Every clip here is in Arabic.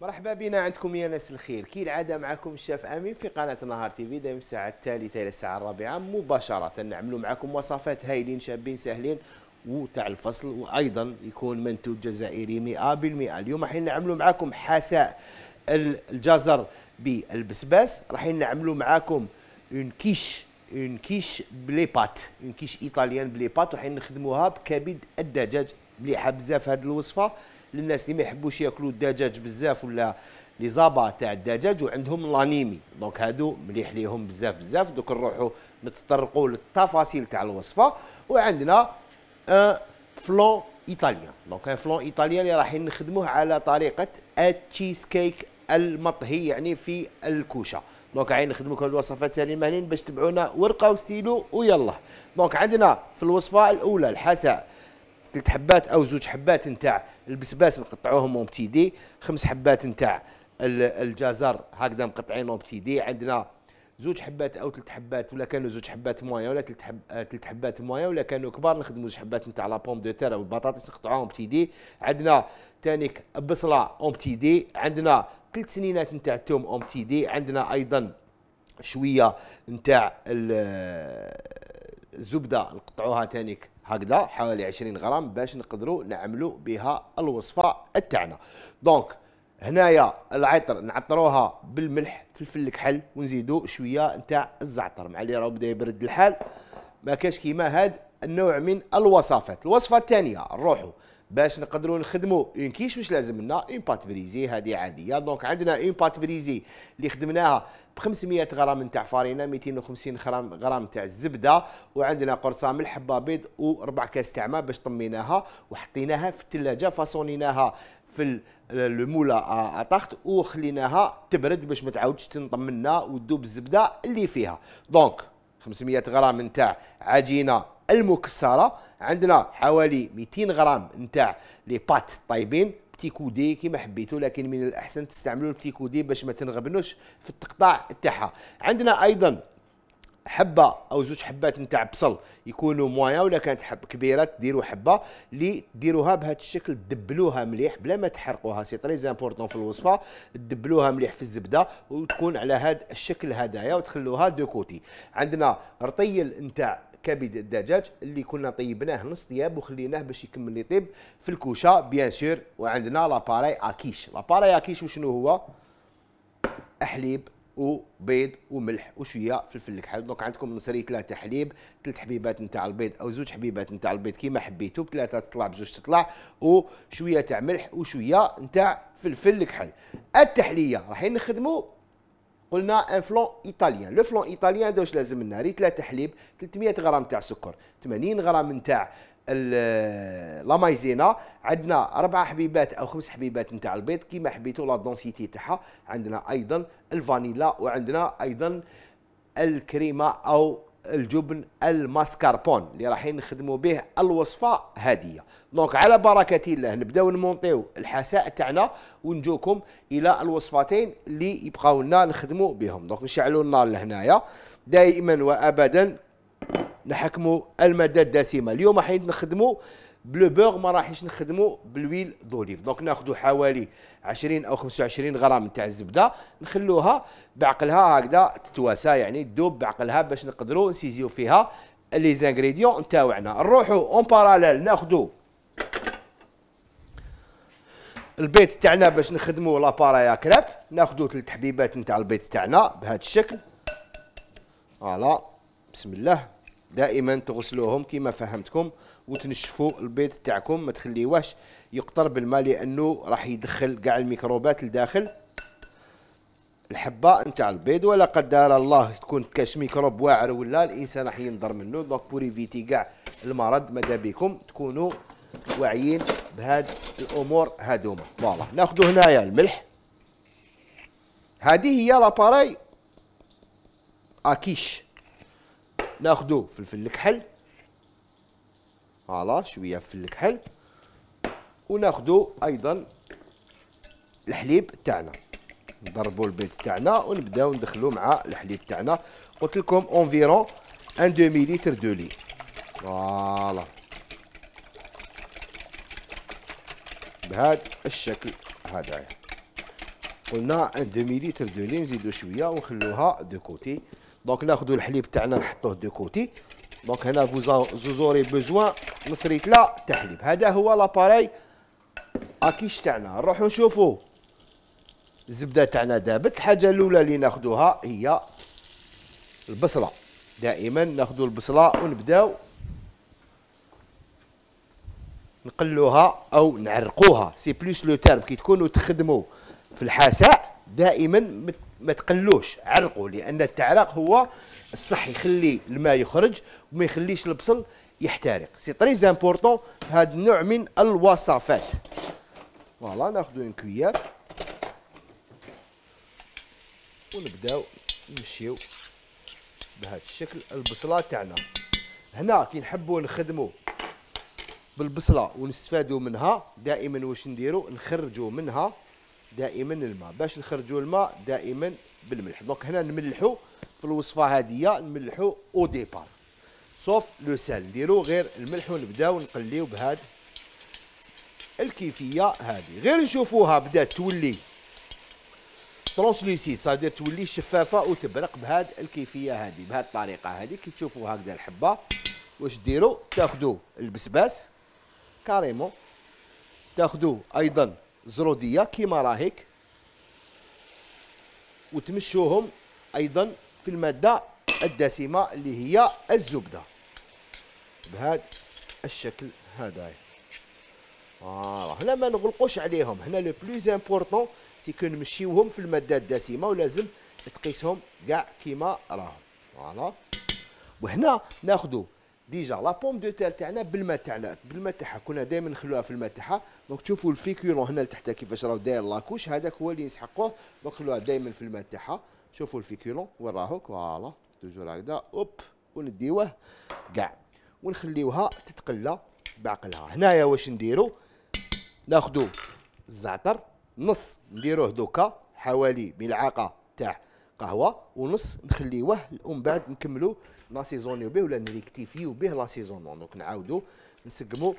مرحبا بنا عندكم يا ناس الخير كي العاده معكم الشاف امين في قناه نهار تي في دائما من الساعه الثالثه الى الساعه الرابعه مباشره نعملوا معكم وصفات هايلين شابين ساهلين وتاع الفصل وايضا يكون منتوج جزائري 100% اليوم راح نعملوا معكم حساء الجزر بالبسباس راح نعملوا معكم اون كيش اون كيش بلي بات اون كيش ايطاليان بلي بات وراح نخدموها بكبد الدجاج مليحه بزاف هذه الوصفه للناس اللي ما يحبوش ياكلوا الدجاج بزاف ولا لي زابا تاع الدجاج وعندهم لانيمي دونك هادو مليح ليهم بزاف بزاف دوك نروحوا نتطرقوا للتفاصيل تاع الوصفه وعندنا آه, ان فلون ايطاليان دونك ان فلون ايطاليان اللي راح نخدموه على طريقه التشيز كيك المطهي يعني في الكوشه دونك عين نخدموا كل الوصفات تاعي مهنين باش تبعونا ورقه وستيلو ويلا دونك عندنا في الوصفه الاولى الحساء ثلاث حبات او زوج حبات نتاع البسباس نقطعوهم دي خمس حبات نتاع الجزر هكذا مقطعين دي عندنا زوج حبات او ثلاث حبات ولا كانوا زوج حبات مويا ولا ثلاث حب آه، ثلاث حبات مويا ولا كانوا كبار نخدموا زوج حبات نتاع لا بوم دو تير او البطاطس نقطعوهم دي عندنا تانيك بصله دي عندنا ثلاث سنينات نتاع الثوم دي عندنا ايضا شويه نتاع الزبده آه، نقطعوها تانيك هكذا حوالي 20 غرام باش نقدروا نعملوا بها الوصفه تاعنا دونك هنايا العطر نعطروها بالملح فلفل الكحل ونزيدوا شويه نتاع الزعتر مع اللي راه بدا يبرد الحال ما كاش كيما هاد النوع من الوصفات الوصفه الثانيه نروحوا باش نقدروا نخدموا اون كيش واش لازم لنا اون بات بريزي هذه عاديه دونك عندنا اون بات بريزي اللي خدمناها ب 500 غرام تاع فارينه 250 غرام غرام تاع الزبده وعندنا قرصه ملح بابيض بيض وربع كاس تاع ماء باش طميناها وحطيناها في الثلاجه فاصونيناها في لو مولا آه، آه، وخليناها تبرد باش ما تعاودش تنطمنا وتذوب الزبده اللي فيها دونك 500 غرام تاع عجينه المكسره عندنا حوالي 200 غرام نتاع لي بات طايبين بتي كودي كيما حبيتو لكن من الاحسن تستعملوا بتي كودي باش ما تنغبنوش في التقطاع تاعها عندنا ايضا حبه او زوج حبات نتاع بصل يكونوا مويا ولا كانت حب كبيره تديروا حبه اللي ديروها بهذا الشكل دبلوها مليح بلا ما تحرقوها سي تري زامبورطون في الوصفه دبلوها مليح في الزبده وتكون على هذا الشكل هدايا وتخلوها دو كوتي عندنا رطيل نتاع كبد الدجاج اللي كنا طيبناه نص طياب وخليناه باش يكمل يطيب في الكوشه بيان سور وعندنا لاباراي اكيش لاباراي اكيش وشنو هو حليب وبيض وملح وشويه فلفل الكحل دونك عندكم نصري ثلاثه حليب ثلاث حبيبات نتاع البيض او زوج حبيبات نتاع البيض كيما حبيتو بثلاثه تطلع بزوج تطلع وشويه تاع ملح وشويه نتاع فلفل الكحل التحليه راحين نخدموا قلنا ان فلون ايطاليان لو فلون ايطاليان واش لازم لنا ري ثلاثه حليب 300 غرام تاع سكر 80 غرام تاع لا مايزينا عندنا اربع حبيبات او خمس حبيبات نتاع البيض كيما حبيتو لا دونسيتي تاعها عندنا ايضا الفانيلا وعندنا ايضا الكريمه او الجبن الماسكاربون اللي راحين نخدموا به الوصفه هذه دونك على بركه الله نبداو نمونطيو الحساء تاعنا ونجوكم الى الوصفتين اللي يبقاو لنا نخدموا بهم دونك نشعلوا النار لهنايا دائما وابدا نحكموا الماده الدسمه اليوم راحين نخدموا بلو بوغ ما راحش نخدمو بالويل دوليف دونك ناخذ حوالي 20 او 25 غرام تاع الزبده نخلوها بعقلها هكذا تتواسى يعني تدوب بعقلها باش نقدروا نسيزيو فيها لي زانغريديون نتاوعنا نروحوا اون باراليل ناخذوا البيض تاعنا باش نخدموا لابارايا كراب ناخذوا ثلاث حبيبات نتاع البيض تاعنا بهذا الشكل فوالا بسم الله دائما تغسلوهم كما فهمتكم وتنشفوا البيض تاعكم ما تخليوهش يقطر بالماء لانه راح يدخل كاع الميكروبات لداخل الحبه نتاع البيض ولا قدر الله تكون كاش ميكروب واعر ولا الانسان راح ينضر منه دونك بور ايفيتي كاع المرض ماذا بكم تكونوا واعيين بهاد الامور هادوما فوالا ناخذ هنايا الملح هذه هي لاباري اكيش ناخذو فلفل الكحل فوالا شويه في الكحل وناخذوا ايضا الحليب تاعنا نضربوا البيض تاعنا ونبداو ندخلوا مع الحليب تاعنا قلت لكم اونفيرون ان دومي ميليتر دو لي فوالا بهذا الشكل هذايا قلنا ان دومي ميليتر دو لي نزيدو شويه ونخلوها دو كوتي دونك ناخذوا الحليب تاعنا نحطوه دو كوتي دونك هنا زوزوري بوزوان نصريت لا تحليب هذا هو لاباري اكيش تاعنا نروحو نشوفو الزبده تاعنا دابت الحاجه الاولى اللي ناخذوها هي البصله دائما ناخذوا البصله ونبداو نقلوها او نعرقوها سي بلوس لو تيرم كي تكونوا تخدموا في الحساء دائما ما تقلوش عرقوا لان التعريق هو الصح يخلي الماء يخرج وما يخليش البصل يحترق سي تري زامبورطون في هذا النوع من الوصفات فوالا ناخذ اون كويار ونبداو نمشيو بهذا الشكل البصله تاعنا هنا كي نحبوا نخدموا بالبصله ونستفادوا منها دائما واش نديروا نخرجوا منها دائما الماء باش نخرجوا الماء دائما بالملح دونك هنا نملحوا في الوصفه هذه نملحوا او ديبار سوف لو سال نديرو غير الملح ونبداو نقليو بهاد الكيفيه هذه غير نشوفوها بدات تولي ترونسلوسيد صادير تولي شفافه وتبرق بهاد الكيفيه هذه بهاد الطريقه هذه كي تشوفوا هكذا الحبه واش ديروا تاخذوا البسباس كاريمون تاخذوا ايضا زروديه كيما راهيك وتمشوهم ايضا في الماده الدسمه اللي هي الزبده بهذا الشكل هذا فوالا آه، هنا ما نغلقوش عليهم هنا لو بلوز امبورطون سي كو نمشيوهم في الماده الدسمه ولازم تقيسهم كاع كيما راهم فوالا وهنا ناخذوا ديجا لا بوم دو تير تاعنا بالماء تاعنا بالماء تاعها كنا دائما نخلوها في الماء تاعها دونك تشوفوا الفيكيولون هنا لتحت كيفاش راه داير لاكوش هذاك هو اللي يسحقوه دونك خلوها دائما في الماء تاعها شوفوا الفيكيولون وين راهو فوالا توجور هكذا اوب ونديوه كاع ونخليوها تتقلى بعقلها هنايا واش نديرو ناخذوا الزعتر نص نديروه دوكا حوالي ملعقه تاع قهوه ونص نخليوه ومن بعد نكملوا لا سيزون به ولا نريكتيفيو به لا سيزون مون دونك نعاودو نسقمو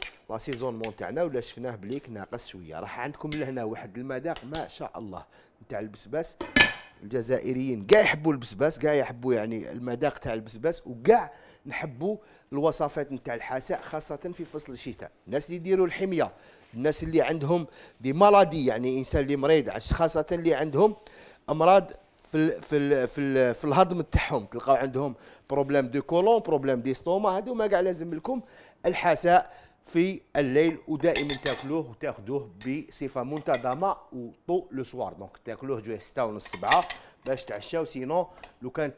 مون تاعنا ولا شفناه بليك ناقص شويه راح عندكم لهنا واحد المذاق ما شاء الله نتاع البسباس الجزائريين كاع يحبوا البسباس كاع يحبوا يعني المذاق تاع البسباس وكاع نحبوا الوصفات نتاع الحساء خاصه في فصل الشتاء الناس اللي يديروا الحميه الناس اللي عندهم دي مالادي يعني انسان اللي مريض خاصه اللي عندهم امراض في الـ في الـ في, الـ في الهضم تاعهم تلقاو عندهم بروبليم دو كولون بروبليم دي ستوما هادو ما كاع لازم لكم الحساء في الليل ودائما تاكلوه وتاخذوه بصفه منتظمه وطو لو سوار دونك تاكلوه جوي 6 ونص 7 باش تعشاو سينو لو كان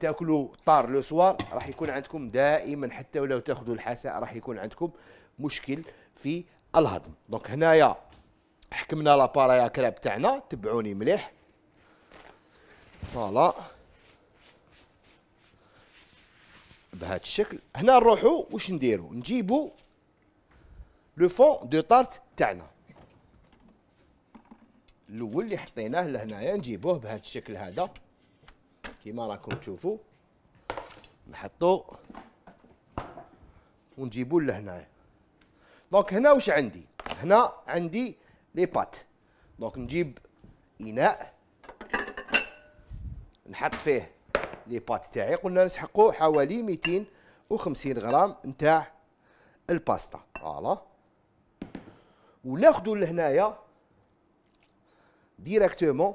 تاكلوا طار لو سوار راح يكون عندكم دائما حتى ولو تاخذوا الحساء راح يكون عندكم مشكل في الهضم دونك هنايا حكمنا لاباريا كراب تاعنا تبعوني مليح فوالا بهذا الشكل هنا نروحو واش نديرو نجيبو لو فون دو طارت تاعنا الاول اللي حطيناه لهنايا نجيبوه بهذا الشكل هذا كيما راكم تشوفوا نحطو ونجيبو لهنايا دونك هنا واش عندي هنا عندي لي بات دونك نجيب اناء نحط فيه لي بات تاعي قلنا نسحقو حوالي 250 غرام نتاع الباستا فوالا وناخذوا لهنايا ديريكتومون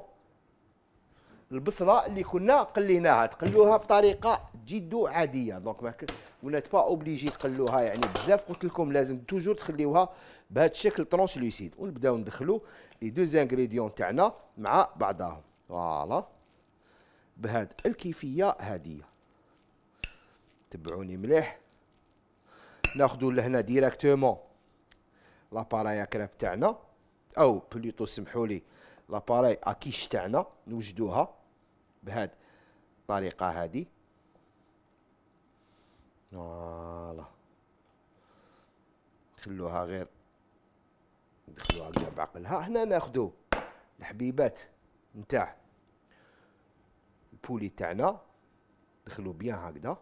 البصله اللي كنا قليناها تقلوها بطريقه جد عاديه دونك ما كنت با اوبليجي تقلوها يعني بزاف قلت لكم لازم توجور تخليوها بهذا الشكل ترونسلوسيد ونبداو ندخلو لي دو زانغريديون تاعنا مع بعضهم فوالا بهاد الكيفيه هذه تبعوني مليح ناخذوا لهنا ديريكتومون اكراب تاعنا او بليتو سمحوا لي لاباراي اكيش تاعنا نوجدوها بهاد الطريقه هذه فوالا خلوها غير ندخلوها كاع بعقلها هنا ناخدو الحبيبات نتاع البولي تاعنا دخلوا بيان هكذا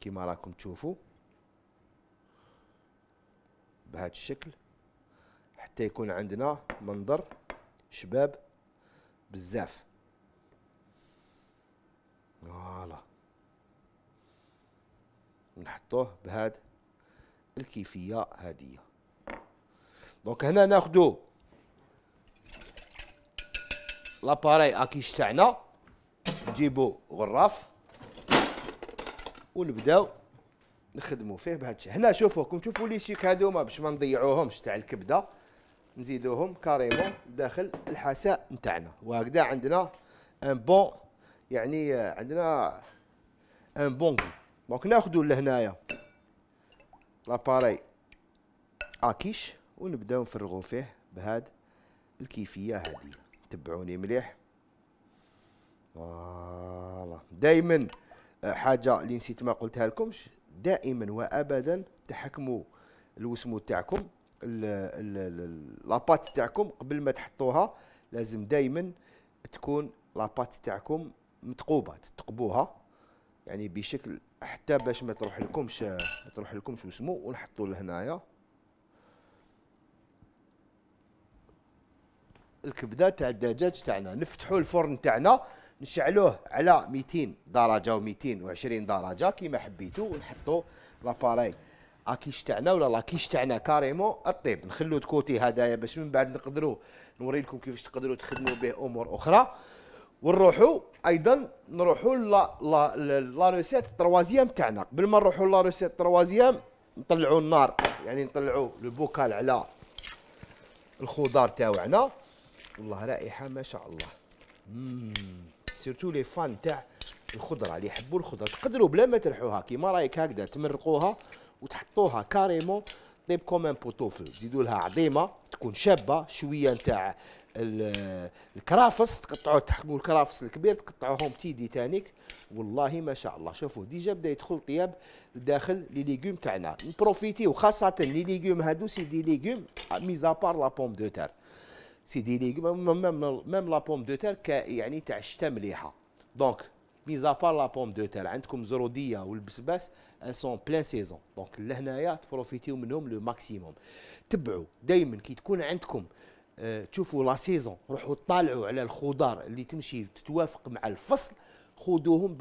كيما راكم تشوفوا بهذا الشكل حتى يكون عندنا منظر شباب بزاف فوالا نحطوه بهاد الكيفيه هذه دونك هنا ناخدو لاباري اكيش تاعنا نجيبو غراف ونبداو نخدمو فيه بهذا الشيء هنا شوفوكم شوفو لي سيك هذوما باش ما نضيعوهمش تاع الكبده نزيدوهم كاريمون داخل الحساء نتاعنا وهكذا عندنا ان بون يعني عندنا ان بون دونك ناخذو لهنايا لاباري اكيش ونبداو نفرغو فيه بهاد الكيفيه هذه تبعوني مليح فوالا دائما آه، حاجه اللي نسيت ما قلتها لكمش دائما وابدا تحكموا الوسمو تاعكم لابات تاعكم قبل ما تحطوها لازم دائما تكون لابات تاعكم متقوبه تتقبوها يعني بشكل حتى باش ما تروح لكمش آه، ما تروح لكمش وسمو ونحطوا لهنايا الكبده تاع الدجاج تاعنا نفتحوا الفرن تاعنا نشعلوه على 200 درجه و220 درجه كيما حبيتوا ونحطوا لاباري اكيش تاعنا ولا لاكيش تاعنا كاريمون الطيب نخلو تكوتي هدايا باش من بعد نقدروا نوري لكم كيفاش تقدروا تخدموا به امور اخرى ونروحوا ايضا نروحوا لا لا لا روسيت التروازيام تاعنا قبل ما نروحوا لا روسيت التروازيام نطلعوا النار يعني نطلعوا البوكال على الخضار تاعنا والله رائحه ما شاء الله سيرتو لي فان تاع الخضره اللي يحبوا الخضره تقدروا بلا ما ترحوها كيما رايك هكذا تمرقوها وتحطوها كاريمون طيب كومان بوتوفو تزيدوا لها عظيمه تكون شابه شويه نتاع الكرافس تقطعوا تحكموا الكرافس الكبير تقطعوهم تيدي تانيك والله ما شاء الله شوفوا ديجا بدا يدخل طياب داخل لي ليغوم تاعنا نبروفيتي وخاصه لي ليغوم هادو سي دي ليغوم ميزابار لا بوم دو تير سيدي لي ميم لا بوم دو تير يعني تاع الشتاء مليحه دونك ميزا بار لا بوم دو تير عندكم زروديه والبسباس سون بلان سيزون دونك لهنايا تبروفيتيو منهم لو ماكسيموم تبعوا دائما كي تكون عندكم آه، تشوفوا لا سيزون روحوا طالعوا على الخضار اللي تمشي تتوافق مع الفصل خذوهم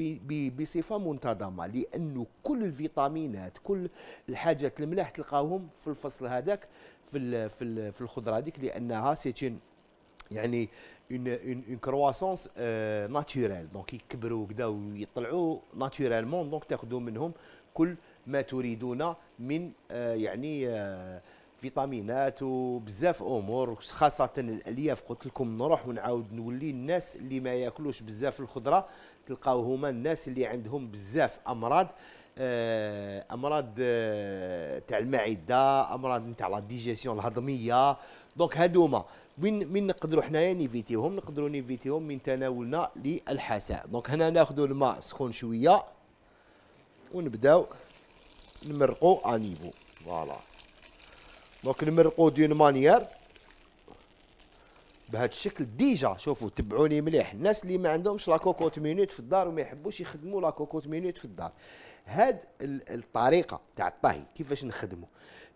بصفه منتظمه لانه كل الفيتامينات كل الحاجات الملاح تلقاوهم في الفصل هذاك في في, في الخضره هذيك لانها سيتين يعني اون اون اون كرواسونس ناتوريل دونك يكبروا كدا ويطلعوا ناتوريلمون دونك تاخذوا منهم كل ما تريدون من آه يعني آه فيتامينات وبزاف امور خاصه الالياف قلت لكم نروح ونعاود نولي الناس اللي ما ياكلوش بزاف الخضره تلقاو هما الناس اللي عندهم بزاف امراض آه، امراض آه، تاع المعده امراض تاع لا ديجيسيون الهضميه دونك هادوما من من نقدروا حنايا نيفيتيوهم نقدروا نيفيتيوهم من تناولنا للحساء دونك هنا ناخذوا الماء سخون شويه ونبداو نمرقوا انيفو فوالا دونك نمرقوا دون مانيير بهذا الشكل ديجا شوفوا تبعوني مليح الناس اللي ما عندهمش لاكوكوت مينوت في الدار وما يحبوش يخدموا لاكوكوت مينوت في الدار هاد الطريقه تاع الطهي كيفاش نخدموا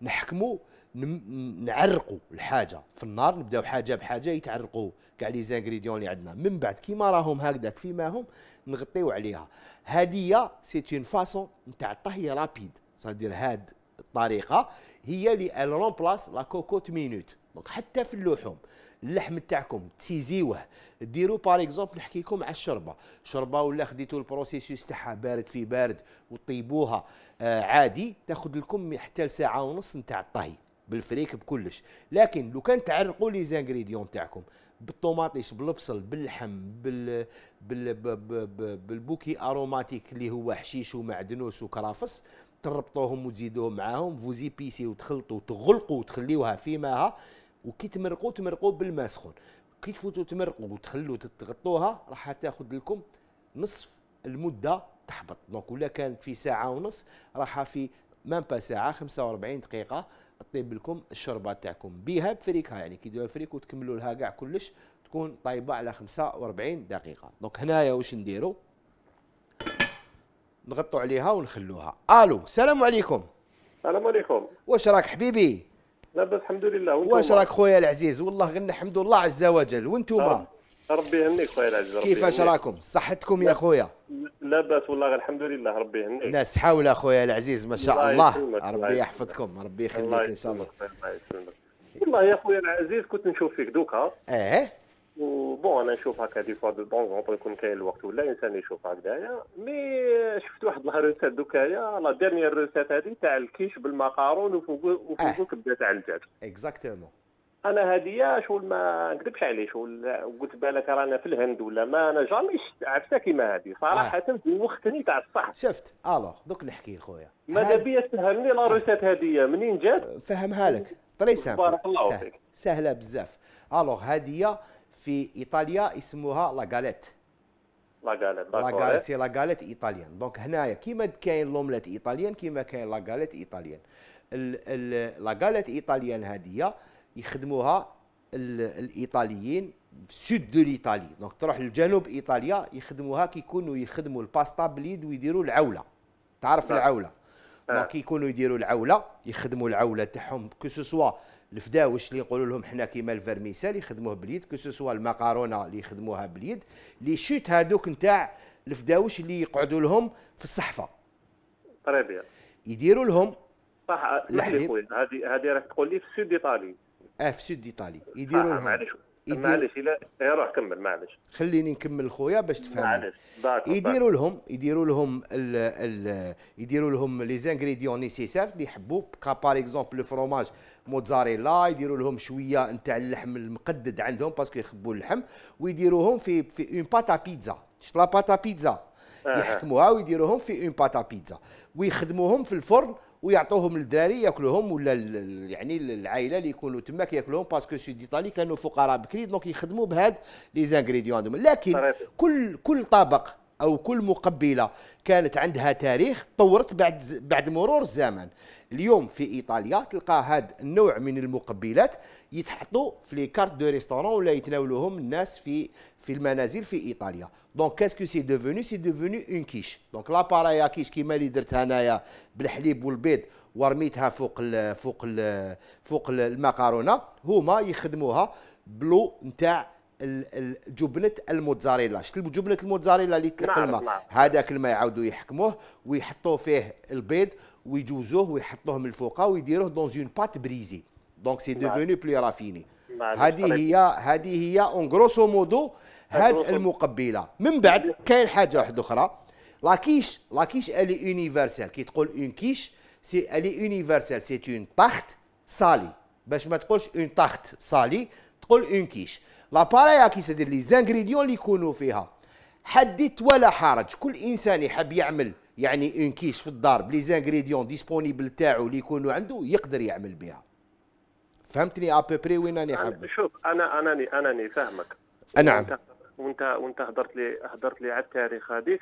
نحكموا نعرقوا الحاجه في النار نبداو حاجه بحاجه يتعرقوا كاع لي زانغريديون اللي عندنا من بعد كيما راهم هكذاك فيما هم نغطيو عليها هذه سي اون فاسون نتاع الطهي رابيد صادير هاد الطريقه هي اللي رومبلاس لا كوكوت مينوت دونك حتى في اللحوم اللحم تاعكم تيزيوه ديروا باغ اكزومبل نحكي لكم على الشوربه شربه ولا خديتوا البروسيسوس تاعها بارد في بارد وطيبوها آه عادي تاخذ لكم حتى لساعه ونص نتاع الطهي بالفريك بكلش لكن لو كان تعرقوا لي زانغريديون تاعكم بالطوماطيش بالبصل باللحم بال, بال... بالبوكي اروماتيك اللي هو حشيش ومعدنوس وكرافس تربطوهم وتزيدوهم معاهم فوزي بيسي وتخلطوا وتغلقوا وتخليوها في ماها وكي تمرقوا تمرقوا بالماء سخون كي تفوتوا تمرقوا وتخلوا تغطوها راح تاخذ لكم نصف المده تحبط دونك ولا كانت في ساعه ونص راح في مام با ساعه 45 دقيقه طيب لكم الشوربه تاعكم بها بفريكها يعني كي ديروا الفريك وتكملوا لها كاع كلش تكون طايبه على 45 دقيقه دونك هنايا واش نديروا نغطوا عليها ونخلوها الو السلام عليكم السلام عليكم واش راك حبيبي لاباس الحمد لله وانتم واش راك خويا العزيز والله غير نحمد الله عز وجل وانتم ربي يهنيك خويا العزيز كيفاش راكم صحتكم يا خويا لاباس والله الحمد لله ربي يهنيك ناس حاولة خويا العزيز ما شاء الله, الله. ربي يحفظكم ربي يخليك ان شاء الله الله يسلمك والله يا خويا العزيز كنت نشوف فيك دوكا اه وبون انا نشوف هكا دي فوا دو طون طون يكون كاين الوقت ولا الانسان يشوف هكذايا مي شفت واحد لا روسات دوكايا لا ديرنيير روسيت هذه تاع الكيش بالمقارون وفوق وفوقو كبده تاع الدجاج اكزاكتومون انا هادية شغل ما نكذبش عليه شغل قلت بالك رانا في الهند ولا ما انا جامي عرفتها كيما هذه آه. صراحه آه. دوختني تاع الصح شفت الوغ دوك نحكي خويا ماذا بيا تسهلني لا روسيت هادية منين جات فهمها لك طري سامبل بارك الله فيك سهله بزاف الوغ هذه في ايطاليا اسمها غاليت لا غاليت سي غاليت ايطاليان دونك هنايا كيما كاين لومليت ايطاليان كيما كاين لا غاليت ايطاليان لا غاليت ايطاليان هذه يخدموها الايطاليين سود دو ليطالي دونك تروح لجنوب ايطاليا يخدموها كيكونوا يخدموا الباستا بليد ويديروا العوله تعرف نعم. العوله دونك نعم. كيكونوا يديروا العوله يخدموا العوله تاعهم كو سوا الفداوش اللي يقولوا لهم حنا كيما الفرميسال يخدموه باليد كو سوسوا المكرونه اللي يخدموها باليد لي شوت هذوك نتاع الفداوش اللي يقعدوا لهم في الصحفه طريبيا يديروا لهم صح هذه هذه راك تقول لي في سود ايطالي اه في سود ايطالي يديروا لهم معلش الى إيه، روح كمل معلش خليني نكمل خويا باش تفهم معلش يديروا لهم يديروا لهم ال ال يديروا لهم لي زانغريديون نيسيسير اللي يحبوا كا بار اكزومبل لو فروماج موتزاريلا يديروا لهم شويه نتاع اللحم المقدد عندهم باسكو يخبوا اللحم ويديروهم في في اون باتا بيتزا شت لا باتا بيتزا يحكموها ويديروهم في اون باتا بيتزا ويخدموهم في الفرن ويعطوهم للدراري ياكلوهم ولا يعني العائله اللي يكونوا تماك ياكلوهم باسكو سود ايطالي كانوا فقراء بكري دونك يخدموا بهاد لي زانغريديون لكن كل كل طبق او كل مقبله كانت عندها تاريخ تطورت بعد بعد مرور الزمن اليوم في ايطاليا تلقى هذا النوع من المقبلات يتحطوا في لي كارت دو ريستورون ولا يتناولوهم الناس في في المنازل في ايطاليا دونك كاسكو سي ديفوني سي ديفوني اون كيش دونك لاباراي كيش كيما اللي درتها انايا بالحليب والبيض ورميتها فوق الـ فوق الـ فوق المكرونه هما يخدموها بلو نتاع جبنه الموتزاريلا شفت جبنه الموتزاريلا اللي تلقى الماء هذاك الماء يعاودوا يحكموه ويحطوا فيه البيض ويجوزوه ويحطوه من الفوق ويديروه دون اون بات بريزي دونك سي ديفوني بلي رافيني هذه هي هذه هي اون غروسو مودو هاد المقبله من بعد كاين حاجه واحده اخرى لا كيش لا كيش الي يونيفرسال كي تقول اون كيش سي الي يونيفرسال سي اون طاخت سالي باش ما تقولش اون طاخت سالي تقول اون كيش لاباريا كيسدير لي زانغريديون اللي يكونوا فيها حدت ولا حرج كل انسان يحب يعمل يعني اون كيش في الدار بلي زانغريديون ديسبونيبل تاعو اللي يكونوا عنده يقدر يعمل بها فهمتني ابوبري وين راني حاب شوف انا انا اناني فاهمك نعم وانت وانت, هضرت لي هضرت لي على التاريخ هذيك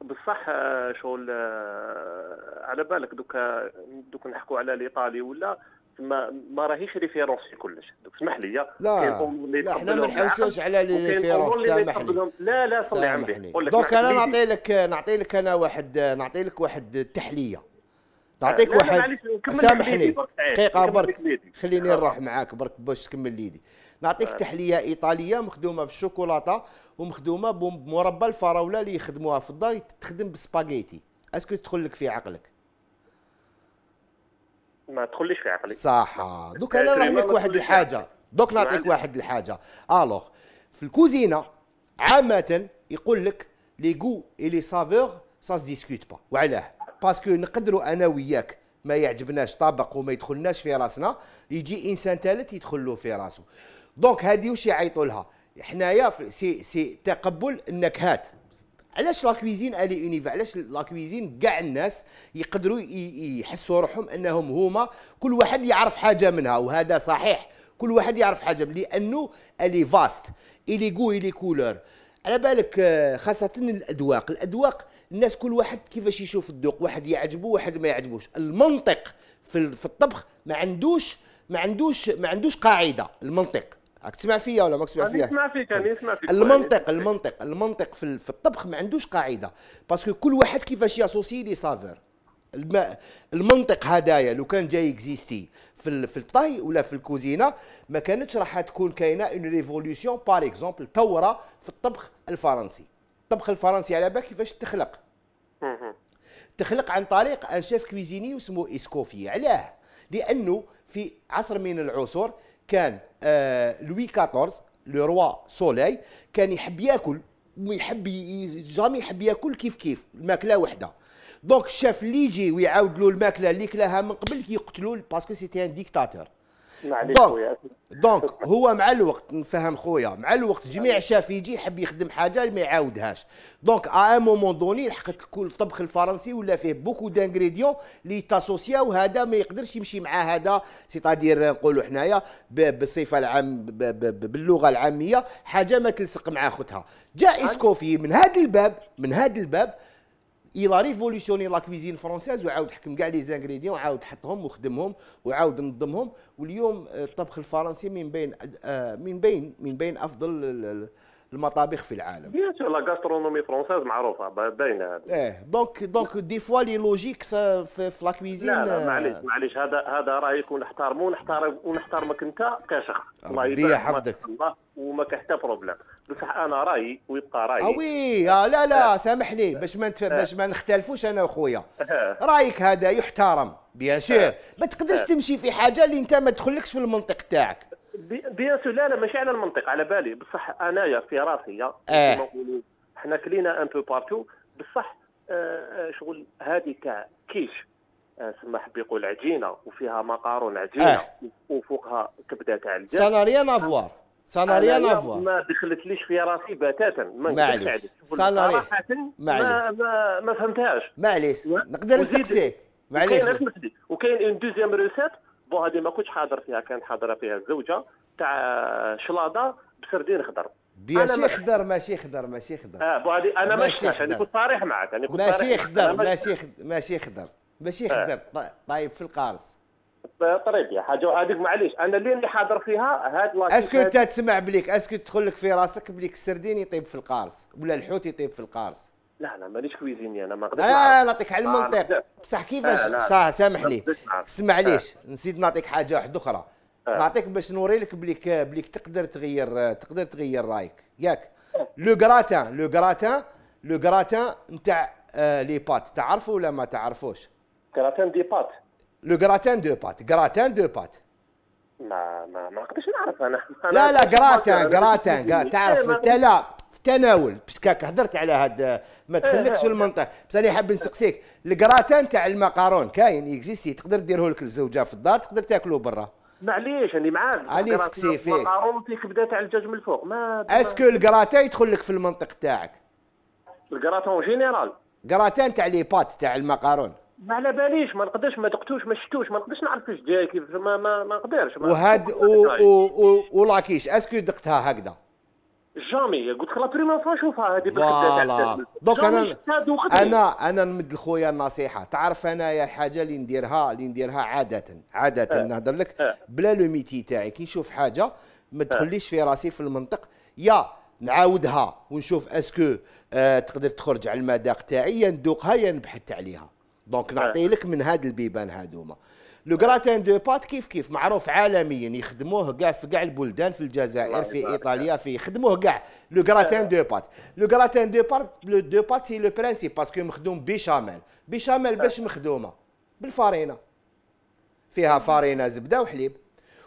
بصح آه، شغل آه، على بالك دوكا دوك نحكوا على الايطالي ولا ما ما راهيش ريفيرونس في كلش دوك اسمح لي لا لا حنا ما نحوسوش على لي ريفيرونس سامح لي لا لا صلي النبي دوك انا نعطي لك نعطي لك انا واحد نعطي لك واحد التحليه نعطيك واحد سامحني دقيقة برك خليني آه. نروح معاك برك باش تكمل ليدي نعطيك آه. تحلية إيطالية مخدومة بالشوكولاتة ومخدومة بمربى الفراولة اللي يخدموها في الدار تخدم بالسباغيتي اسكو تدخل لك في عقلك ما تدخلش في عقلي صح دوك انا راح نعطيك واحد الحاجه يعني. دوك نعطيك واحد الحاجه الوغ في الكوزينه عامه يقول لك لي جو اي لي سافور سا ديسكوت با وعلاه باسكو نقدروا انا وياك ما يعجبناش طبق وما يدخلناش في راسنا يجي انسان ثالث يدخل له في راسه دونك هذه واش يعيطوا لها حنايا سي سي تقبل النكهات علاش لا كويزين الي اونيفا علاش لا كويزين كاع الناس يقدروا يحسوا روحهم انهم هما كل واحد يعرف حاجه منها وهذا صحيح كل واحد يعرف حاجه لانه الي فاست الي جو الي كولور على بالك آه، خاصه الادواق الادواق الناس كل واحد كيفاش يشوف الذوق واحد يعجبه واحد ما يعجبوش المنطق في الطبخ ما عندوش ما عندوش ما عندوش قاعده المنطق راك تسمع فيا ولا ما تسمع فيا نسمع فيك انا نسمع فيك المنطق المنطق المنطق في, في الطبخ ما عندوش قاعده باسكو كل واحد كيفاش ياسوسي لي سافور المنطق هدايا لو كان جاي اكزيستي في في الطهي ولا في الكوزينه ما كانتش راح تكون كاينه اون ريفوليسيون بار اكزومبل ثوره في الطبخ الفرنسي الطبخ الفرنسي على بالك كيفاش تخلق تخلق عن طريق ان شيف كويزيني اسمه اسكوفي علاه لانه في عصر من العصور كان آه، لوي 14 لو روا سولاي كان يحب ياكل ويحب جامي يحب ياكل كيف كيف الماكله وحده دونك الشاف اللي يجي ويعاود له الماكله اللي كلاها من قبل يقتلوه باسكو سيتي ان ديكتاتور معليش خويا دونك هو مع الوقت نفهم خويا مع الوقت جميع شاف يجي يحب يخدم حاجه ما يعاودهاش دونك ا ان مومون دوني لحقت كل الطبخ الفرنسي ولا فيه بوكو دانغريديون اللي تاسوسيا وهذا ما يقدرش يمشي مع هذا سيتادير نقولوا حنايا بالصفه العام باللغه العاميه حاجه ما تلصق مع اختها جاء اسكوفي من هذا الباب من هذا الباب il ريفوليسيوني ريفولوسيوني لا كويزين فرونسيز وعاود حكم كاع لي زانغريديون وعاود حطهم وخدمهم وعاود نظمهم واليوم الطبخ الفرنسي من بين آه، من بين من بين افضل المطابخ في العالم بيان سور لا غاسترونومي فرونسيز معروفه باينه هذه ايه دونك دونك دي فوا لي لوجيك في لا كويزين لا آه، معليش معليش هذا هذا رايك ونحترمه ونحترم ونحترمك انت كشخص الله يبارك الله وما كان حتى بروبليم بصح انا رايي ويبقى رايي وي آه لا لا آه. سامحني باش ما باش ما نختلفوش انا وخويا آه. رايك هذا يحترم بيان آه. سور ما تقدرش تمشي في حاجه اللي انت ما تدخلكش في المنطق تاعك بيان سور لا لا ماشي على المنطق على بالي بصح انايا في راسي اه حنا كلينا ان بو بارتو بصح آه شغل هذه تاع كيش سماح بيقول عجينه وفيها مقارون عجينه آه. وفوقها كبده تاع الدجاج سا ريان افوار سالاريا نافوا ما دخلتليش في راسي بتاتا ما معليش سالاري ما ما ما فهمتهاش معليش نقدر نسقسيك معليش وكاين اون دوزيام ريسيت بون هذه ما كنتش حاضر فيها كانت حاضره فيها الزوجه تاع شلاضه بسردين خضر ماشي خضر ماشي خضر ماشي خضر اه بون هذه انا ما شفتهاش انا كنت صريح معك انا كنت ماشي خضر ماشي خضر ماشي آه. خضر ماشي خضر طايب في القارص بطريقه حاجه وهذيك معليش انا اللي اللي حاضر فيها هاد اسكو انت تسمع بليك اسكو تدخل لك في راسك بليك السردين يطيب في القارص ولا الحوت يطيب في القارص لا لا مانيش كويزيني انا ما نقدرش لا نعطيك على المنطق بصح كيفاش صح سامح لي اسمع ليش نسيت نعطيك حاجه واحده اخرى نعطيك باش نوري لك بليك بليك تقدر تغير تقدر تغير رايك ياك لو غراتان لو غراتان لو غراتان نتاع آه، لي بات تعرفوا ولا ما تعرفوش غراتان دي بات لو غراتان دو بات غراتان دو بات ما ما ما نقدرش نعرف انا لا لا غراتان جراتان تعرف إيه، انت لا في التناول بسكاك هضرت على هاد ما إيه، تخليكش إيه، المنطق بس انا حاب نسقسيك الكراتان تاع المقارون كاين اكزيستي تقدر ديره لك الزوجه في الدار تقدر تاكله برا معليش انا معاك انا نسقسي فيك المقارون في كبده تاع الدجاج من الفوق ما اسكو الكراتا يدخل لك في المنطق تاعك الكراتون جينيرال كراتان تاع لي بات تاع المقارون ما على باليش ما نقدرش ما دقتوش ما شفتوش ما نقدرش نعرف واش جاي كيف ما ما ما نقدرش وهاد و و و ولاكيش اسكو دقتها هكذا جامي قلت لك لا بريما فوا نشوفها هذه فوالا دونك انا انا انا نمد لخويا النصيحه تعرف انايا حاجه اللي نديرها اللي نديرها عاده عاده أه. نهضر لك أه. بلا لو ميتي تاعي كي نشوف حاجه ما آه. تخليش في راسي في المنطق يا نعاودها ونشوف اسكو آه تقدر تخرج على المذاق تاعي يا ندوقها يا نبحث عليها دونك نعطي لك من هاد البيبان هادوما لو غراتان دو بات كيف كيف معروف عالميا يخدموه كاع في كاع البلدان في الجزائر في ايطاليا في يخدموه كاع لو غراتان دو بات لو غراتان دو بات لو دو بات سي لو برينسيپ باسكو مخدوم بيشاميل بيشاميل باش مخدومه بالفارينه فيها فارينه زبده وحليب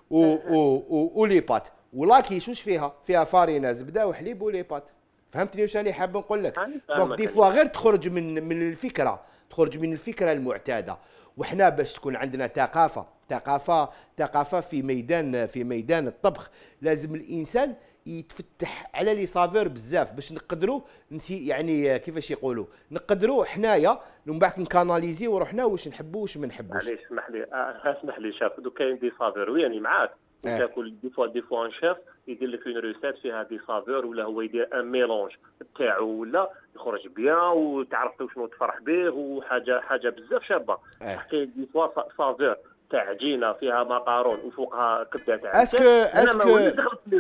و و و ولي بات ولاكيش واش فيها فيها فارينه زبده وحليب ولي بات فهمتني واش راني حاب نقول لك دونك دي فوا غير تخرج من من الفكره تخرج من الفكره المعتاده وحنا باش تكون عندنا ثقافه ثقافه ثقافه في ميدان في ميدان الطبخ لازم الانسان يتفتح على لي سافور بزاف باش نقدروا نسي يعني كيفاش يقولوا نقدروا حنايا ومن بعد نكاناليزي وروحنا واش نحبوا واش ما نحبوش معليش اسمح لي آه، اسمح لي شاف دو كاين دي سافور يعني معاك إيه. تاكل دي فوا دي فوا ان شيف يدير لك اون ريسيت فيها دي سافور ولا هو يدير ان ميلونج تاعو ولا يخرج بيان وتعرف شنو تفرح به وحاجه حاجه بزاف شابه حكايه دي سوا سافور تاع عجينه فيها مقارون وفوقها كبده تاع اسكو اسكو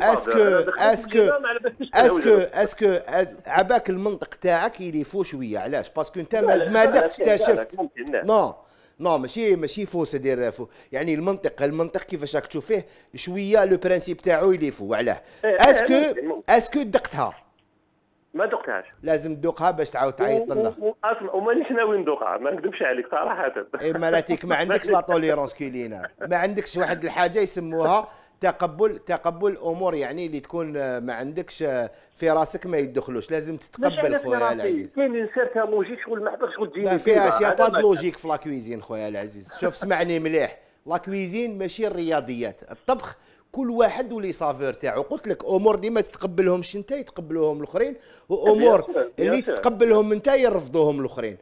اسكو اسكو اسكو اسكو عباك المنطق تاعك يليفو شويه علاش باسكو انت ما درتش تكتشفت نو نو ماشي ماشي فو سيدير فو يعني المنطق المنطق كيفاش راك تشوف فيه شويه لو برانسيب تاعو يلي فو علاه اسكو اسكو دقتها ما دقتهاش لازم تدوقها باش تعاود تعيط لنا اصلا ومانيش ناوي ندوقها ما نكذبش عليك صراحه اي مالاتيك ما عندكش لا توليرونس كي لينا ما عندكش واحد الحاجه يسموها تقبل تقبل الامور يعني اللي تكون آه، ما عندكش آه، في راسك ما يدخلوش لازم تتقبل خويا العزيز كاين يصير فيها لوجيك شغل ما حضرش شغل تجيني ما با لوجيك في لا كويزين خويا العزيز شوف سمعني مليح لا كويزين ماشي الرياضيات الطبخ كل واحد ولي سافور تاعو قلت لك امور ديما تتقبلهمش انت يتقبلوهم الاخرين وامور اللي تتقبلهم انت يرفضوهم الاخرين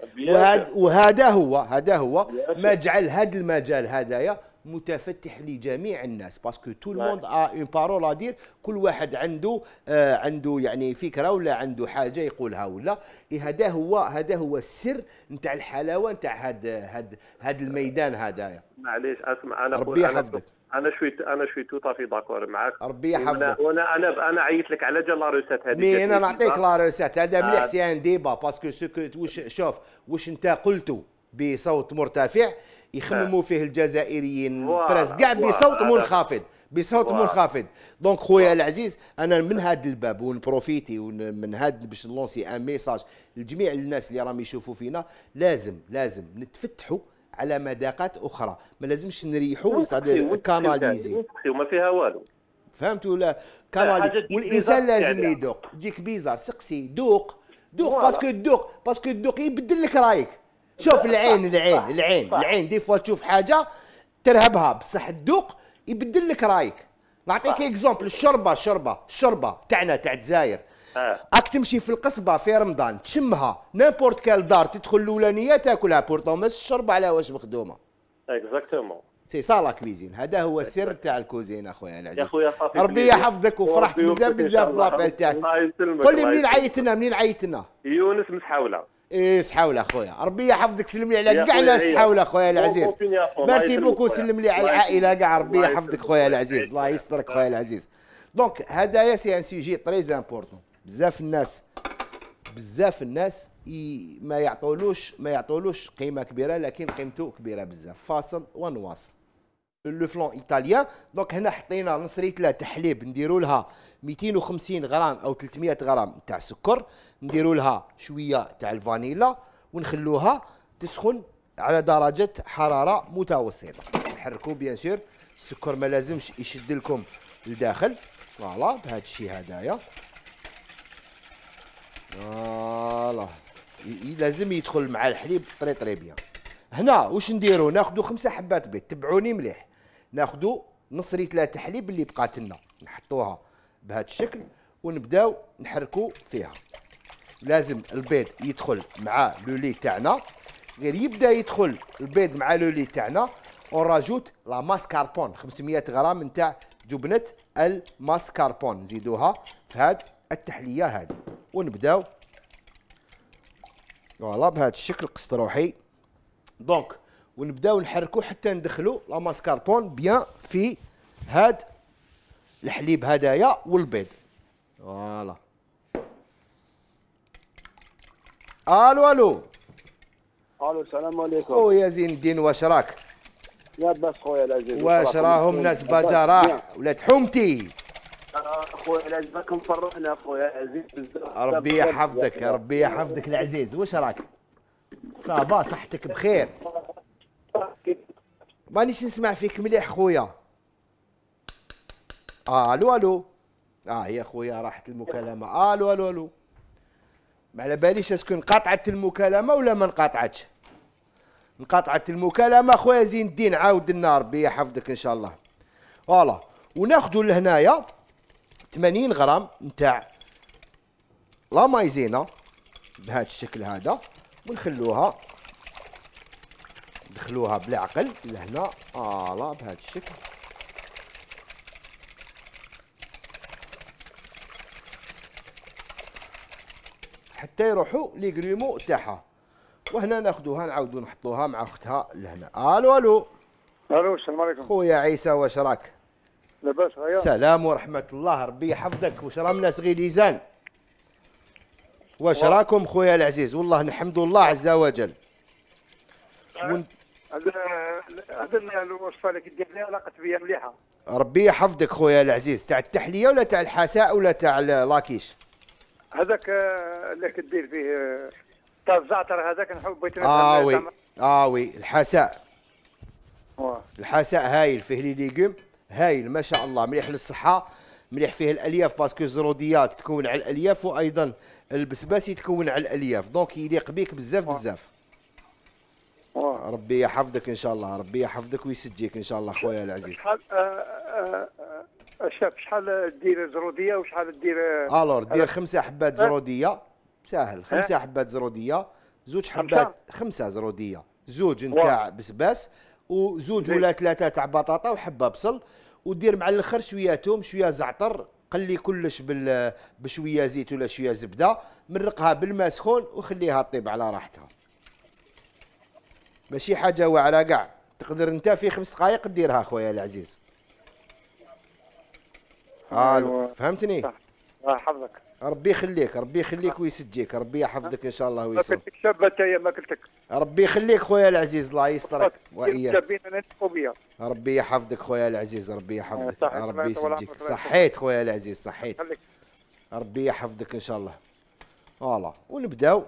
وهذا هو هذا هو ما جعل هذا المجال هذايا متفتح لجميع الناس باسكو تو الموند اون بارول ادير كل واحد عنده آه عنده يعني فكره ولا عنده حاجه يقولها ولا هذا هو هذا هو السر نتاع الحلاوه نتاع هاد هاد هاد الميدان هذايا معليش اسمع انا ربي يحفظك انا شوي انا شوي تو طافي داكور معاك ربي يحفظك وانا انا انا عيط لك على جال لا روسات هذه مي انا نعطيك لا روسات هذا آه. مليح سي ان ديبا باسكو سو واش شوف واش انت قلته بصوت مرتفع يخمموا فيه الجزائريين براس كاع بصوت منخفض بصوت منخفض دونك خويا العزيز انا من هذا الباب ونبروفيتي من هذا باش نلونسي ان ميساج لجميع الناس اللي راهم يشوفوا فينا لازم لازم نتفتحوا على مذاقات اخرى ما لازمش نريحوا صادير كاناليزي وما فيها والو فهمت ولا كانالي يعني. والانسان لازم يذوق تجيك بيزار سقسي دوق دوق باسكو دوق باسكو دوق يبدل لك رايك شوف العين العين العين العين دي فوا تشوف حاجه ترهبها بصح الذوق يبدل لك رايك نعطيك اكزومبل الشربه الشربه الشربه تاعنا تاع الجزائر آه. راك تمشي في القصبه في رمضان تشمها نيمبورت كال دار تدخل الاولانيه تاكلها بورتو مس الشربه على واش مخدومه اكزاكتومون سي صالا كويزين هذا هو السر تاع الكوزين اخويا العزيز يا اخويا ربي يحفظك وفرحت بزاف بزاف بالابل تاعك قول لي منين عيطنا منين عيطنا يونس مسحاوله ايه سحاولة اخويا ربي يحفظك سلم لي على كاع الناس سحاولة اخويا العزيز ميرسي بوكو سلم لي على العائلة كاع ربي يحفظك خويا العزيز الله يسترك خويا العزيز دونك هذايا سي ان سيجي تري امبورتون بزاف الناس بزاف الناس ما يعطولوش ما يعطولوش قيمه كبيره لكن قيمته كبيره بزاف فاصل ونواصل لو فلون ايطاليان دونك هنا حطينا نصريه لها حليب نديروا لها 250 غرام او 300 غرام تاع سكر نديروا لها شويه تاع الفانيلا ونخلوها تسخن على درجه حراره متوسطه نحركوا بيان سور السكر ما لازمش يشد لكم لداخل فوالا بهذا الشيء هدايا فوالا لازم يدخل مع الحليب طري طري بيان هنا واش نديرو ناخذ خمسه حبات بيض تبعوني مليح ناخذوا نص نصرية تحليب اللي بقات لنا نحطوها بهذا الشكل ونبداو نحركوا فيها لازم البيض يدخل مع لولي تاعنا غير يبدا يدخل البيض مع لولي تاعنا اون راجوت لا ماسكاربون 500 غرام نتاع جبنه الماسكاربون نزيدوها في هاد التحليه هذه ونبداو فوالا بهذا الشكل روحي دونك ونبداو نحركوا حتى ندخلوا لا ماسكاربون بيان في هاد الحليب هدايا والبيض فوالا الو الو الو السلام عليكم خويا زين الدين واش راك لاباس خويا العزيز واش راهم ناس بجراح ولاد حومتي آه، خويا العزيز راكم فرحنا خويا العزيز بزاف ربي يحفظك ربي يحفظك العزيز واش راك صافا صحتك بخير مانيش نسمع فيك مليح خويا آه، الو الو اه هي خويا راحت المكالمه آه، الو الو الو ما على باليش اسكو انقطعت المكالمه ولا ما انقطعتش انقطعت المكالمه خويا زين الدين عاود لنا ربي يحفظك ان شاء الله فوالا وناخذوا لهنايا 80 غرام نتاع لا مايزينا بهذا الشكل هذا ونخلوها دخلوها بالعقل لهنا الا بهذا الشكل حتى يروحوا لي كريمو تاعها وهنا ناخذوها نعاودو نحطوها مع اختها لهنا الو الو الو السلام عليكم خويا عيسى واش راك لاباس غيا السلام ورحمه الله ربي يحفظك واش راه الناس ليزان واش راكم خويا العزيز والله نحمد الله عز وجل أه. اظن الوصفه اللي كدير لي علاقت بيا مليحه ربي يحفظك خويا العزيز تاع التحليه ولا تاع الحساء ولا تاع لاكيش هذاك آه، اللي كدير فيه آه، تاع الزعتر هذاك نحب بغيت آه, اه وي اه وي الحساء الحساء هايل فيه لي ليغوم هايل ما شاء الله مليح للصحه مليح فيه الالياف باسكو الزروديات تكون على الالياف وايضا البسباسي تكون على الالياف دونك يليق بيك بزاف بزاف ربي يحفظك ان شاء الله ربي يحفظك ويسجيك ان شاء الله خويا العزيز شحال آه، آه، آه، شاف شحال دير زروديه وشحال دير الور دير خمسه حبات زروديه ساهل خمسه حبات زروديه زوج حبات خمسه زروديه زوج نتاع بسباس وزوج ولا ثلاثه تاع بطاطا وحبه بصل ودير مع الاخر شويه توم شويه زعتر قلي كلش بال بشويه زيت ولا شويه زبده مرقها بالماء سخون وخليها طيب على راحتها ماشي حاجه واعره كاع تقدر انت في خمس دقائق ديرها خويا العزيز الو آه، أيوة. فهمتني الله يحفظك ربي يخليك ربي يخليك ويسجيك ربي يحفظك ان شاء الله ويسر ما كنتك شابه انت ما كنتك ربي يخليك خويا العزيز الله يسترك واياك ربي يحفظك خويا العزيز ربي يحفظك آه، ربي يسجيك صحيت خويا العزيز صحيت ربي يحفظك ان شاء الله فوالا ونبداو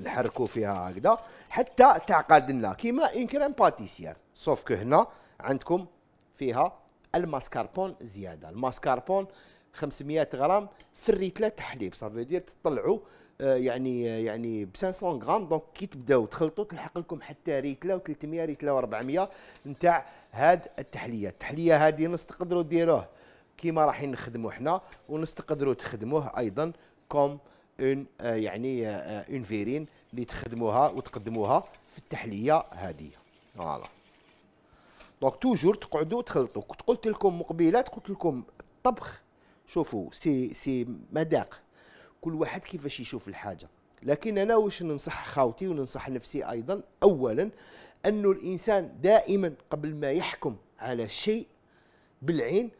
نحركوا فيها هكذا حتى تعقد لنا كيما اون كريم باتيسيير سوف كو هنا عندكم فيها الماسكاربون زياده الماسكاربون 500 غرام فري ثلاث حليب صافي دير تطلعوا آه، يعني آه، يعني ب 500 غرام دونك كي تبداو تخلطوا تلحق لكم حتى ريتله و 300 ريتله و 400 نتاع هاد التحليه التحليه هذه نص تقدروا ديروه كيما رايحين نخدموا حنا ونستقدروا تخدموه ايضا كوم اون آه، يعني آه، آه، اون فيرين اللي تخدموها وتقدموها في التحليه هذه فوالا دونك توجور تقعدوا تخلطوا كنت قلت لكم مقبلات قلت لكم الطبخ شوفوا سي سي مذاق كل واحد كيفاش يشوف الحاجه لكن انا واش ننصح خاوتي وننصح نفسي ايضا اولا انه الانسان دائما قبل ما يحكم على شيء بالعين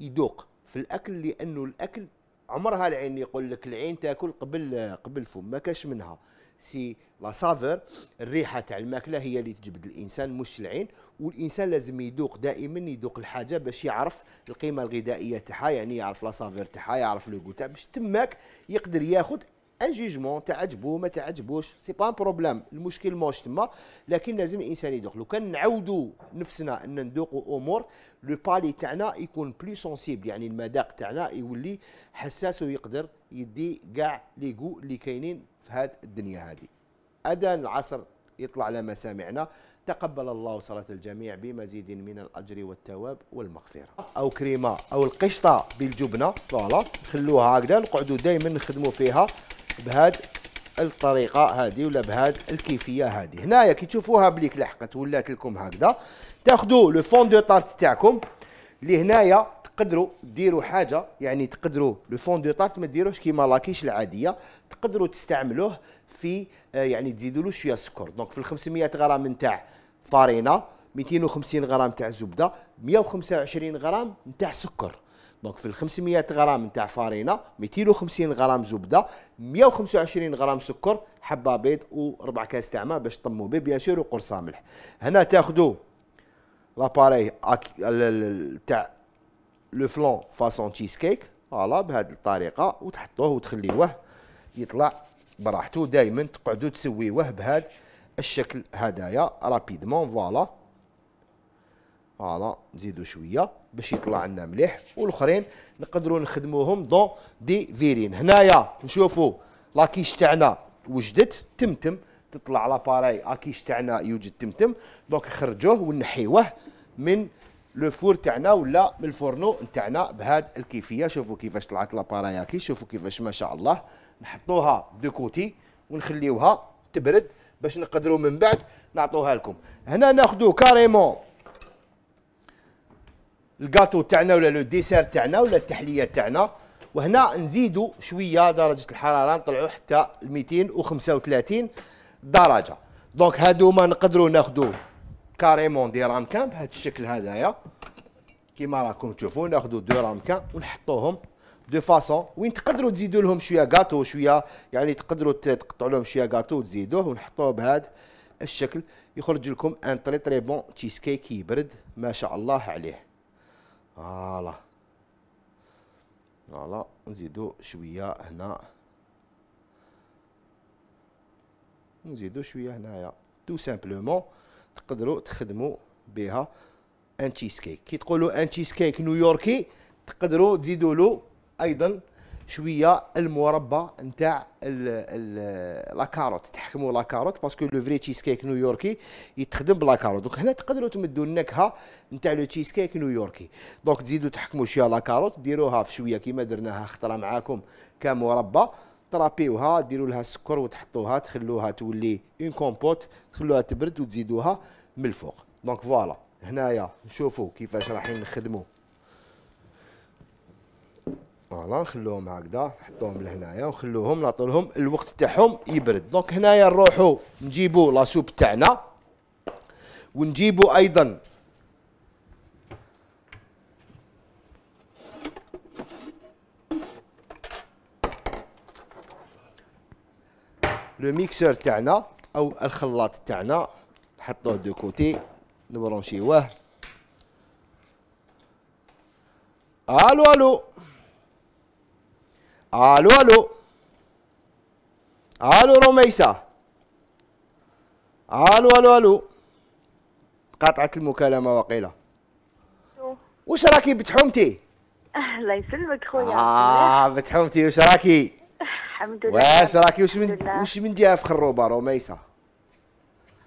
يدوق في الاكل لانه الاكل عمرها العين يقول لك العين تاكل قبل قبل الفم ما كاش منها سي لا سافور الريحه تاع الماكله هي اللي تجبد الانسان مش العين والانسان لازم يذوق دائما يذوق الحاجه باش يعرف القيمه الغذائيه تاعها يعني يعرف لا سافور تاعها يعرف لو تاعها باش تماك يقدر ياخذ ان جيجمون تعجبو ما تعجبوش سي با بروبليم المشكل ماهوش تما لكن لازم الانسان يدوق لو كان نعودوا نفسنا ان ندوقو امور لو بالي تاعنا يكون بلو سونسيبل يعني المذاق تاعنا يولي حساس ويقدر يدي كاع لي جو اللي كاينين في هاد الدنيا هذه اذان العصر يطلع على مسامعنا تقبل الله صلاة الجميع بمزيد من الأجر والتواب والمغفرة أو كريمة أو القشطة بالجبنة فوالا خلوها هكذا نقعدوا دائما نخدموا فيها بهاد الطريقه هذه ولا بهاد الكيفيه هذه هنايا كي تشوفوها بليك لحقت ولات لكم هكذا تاخذوا لو فون دو طارت تاعكم اللي هنايا تقدروا ديروا حاجه يعني تقدروا لو فون دو طارت ما ديروهش كيما لاكيش العاديه تقدروا تستعملوه في آه، يعني تزيدوا له شويه سكر دونك في ال 500 غرام نتاع فارينه 250 غرام تاع زبده 125 غرام نتاع سكر دونك في ال 500 غرام نتاع فارينه 250 غرام زبده 125 غرام سكر حبه بيض وربع كاس تاع ماء باش تطمو به بيان سور وقرصه ملح هنا تاخذوا لاباري تاع لو فلون فاسون تشيز كيك فوالا بهذه الطريقه وتحطوه وتخليوه يطلع براحته دائما تقعدوا تسويوه بهذا الشكل هدايا رابيدمون فوالا فوالا نزيدو شويه باش يطلع لنا مليح والاخرين نقدروا نخدموهم دون دي فيرين هنايا نشوفوا لاكيش تاعنا وجدت تمتم تطلع لاباراي اكيش تاعنا يوجد تمتم دونك نخرجوه ونحيوه من لو فور تاعنا ولا من الفورنو تاعنا بهاد الكيفيه شوفوا كيفاش طلعت لاباراي اكي شوفوا كيفاش ما شاء الله نحطوها دو كوتي ونخليوها تبرد باش نقدروا من بعد نعطوها لكم هنا ناخذوا كاريمون الكاتو تاعنا ولا لو ديسير تاعنا ولا التحليه تاعنا وهنا نزيدوا شويه درجه الحراره نطلعوا حتى 235 درجه دونك هادوما نقدروا ناخذوا كاريمون دي رام كان بهذا الشكل هذايا كيما راكم تشوفوا ناخذوا دو رام كان ونحطوهم دو فاسون وين تقدروا تزيدوا لهم شويه كاطو شويه يعني تقدروا تقطعوا لهم شويه كاطو وتزيدوه ونحطوه بهذا الشكل يخرج لكم ان تري تري بون تشيز كيك يبرد ما شاء الله عليه فوالا فوالا نزيدو شويه هنا نزيدو شويه هنايا تو سامبلومون تقدروا تخدموا بها ان تشيز كيك كي تقولوا ان تشيز كيك نيويوركي تقدروا تزيدوا له ايضا شويه المربى نتاع لاكاروت تحكموا لاكاروت باسكو لو فري تشيز كيك نيويوركي يتخدم بلاكاروت دونك هنا تقدروا تمدوا النكهه نتاع لو تشيز كيك نيويوركي دونك تزيدوا تحكموا شويه لاكاروت ديروها في شويه كيما درناها خطره معاكم كمربى طرابيوها ديروا لها السكر وتحطوها تخلوها تولي اون كومبوت تخلوها تبرد وتزيدوها من الفوق دونك فوالا هنايا نشوفوا كيفاش رايحين نخدموا فوالا نخلوهم هكذا نحطوهم لهنايا وخلوهم نعطوا لهم الوقت تاعهم يبرد دونك هنايا نروحوا نجيبوا سوب تاعنا ونجيبوا ايضا لو ميكسور تاعنا او الخلاط تاعنا نحطوه دو كوتي نبرونشيوه الو الو الو الو الو رميسة الو الو الو قطعت المكالمة وقيلة واش راكي بتحومتي؟ الله يسلمك خويا اه بتحومتي واش راكي؟ الحمد لله واش راكي واش من وش من ديها في خروبة رميسة؟